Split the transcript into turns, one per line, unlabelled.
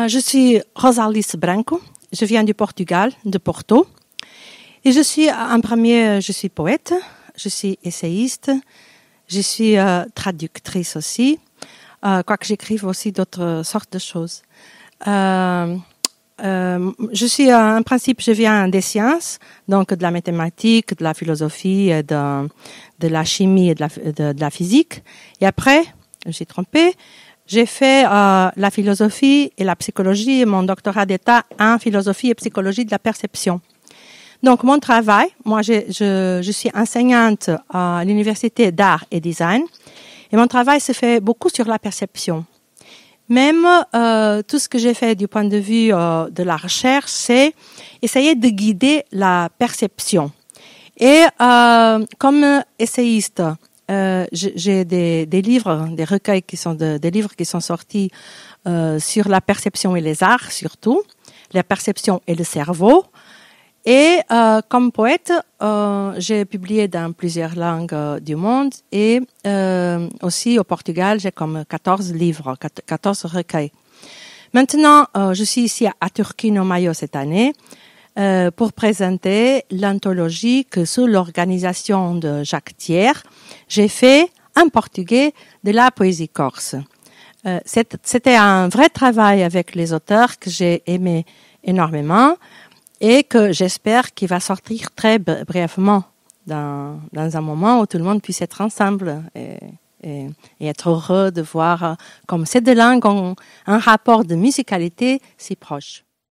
Euh, je suis Rosalice Branco. Je viens du Portugal, de Porto. Et je suis, euh, en premier, euh, je suis poète, je suis essayiste, je suis traductrice aussi, quoique j'écrive aussi d'autres sortes de choses. je suis en principe, je viens des sciences, donc de la mathématique, de la philosophie, de, de la chimie et de la, la physique. Et après, j'ai trompé, j'ai fait euh, la philosophie et la psychologie, mon doctorat d'État en philosophie et psychologie de la perception. Donc, mon travail, moi, je, je, je suis enseignante à l'Université d'art et design, et mon travail se fait beaucoup sur la perception. Même euh, tout ce que j'ai fait du point de vue euh, de la recherche, c'est essayer de guider la perception. Et euh, comme essayiste, euh, j'ai des, livres, des recueils qui sont des livres qui sont sortis euh, sur la perception et les arts surtout, la perception et le cerveau. Et euh, comme poète, j'ai publié dans plusieurs langues du monde et aussi au Portugal, j'ai comme 14 livres, 14 recueils. Maintenant, je suis ici à Turquino Mayo cette année euh, pour présenter l'anthologie que sous l'organisation de Jacques Thiers, j'ai fait en portugais de la poésie corse. Euh, c'était un vrai travail avec les auteurs que j'ai aimé énormément et que j'espère qu'il va sortir très brièvement dans, un moment où tout le monde puisse être ensemble et être heureux de voir euh, comme ces deux langues ont un rapport de musicalité si proche.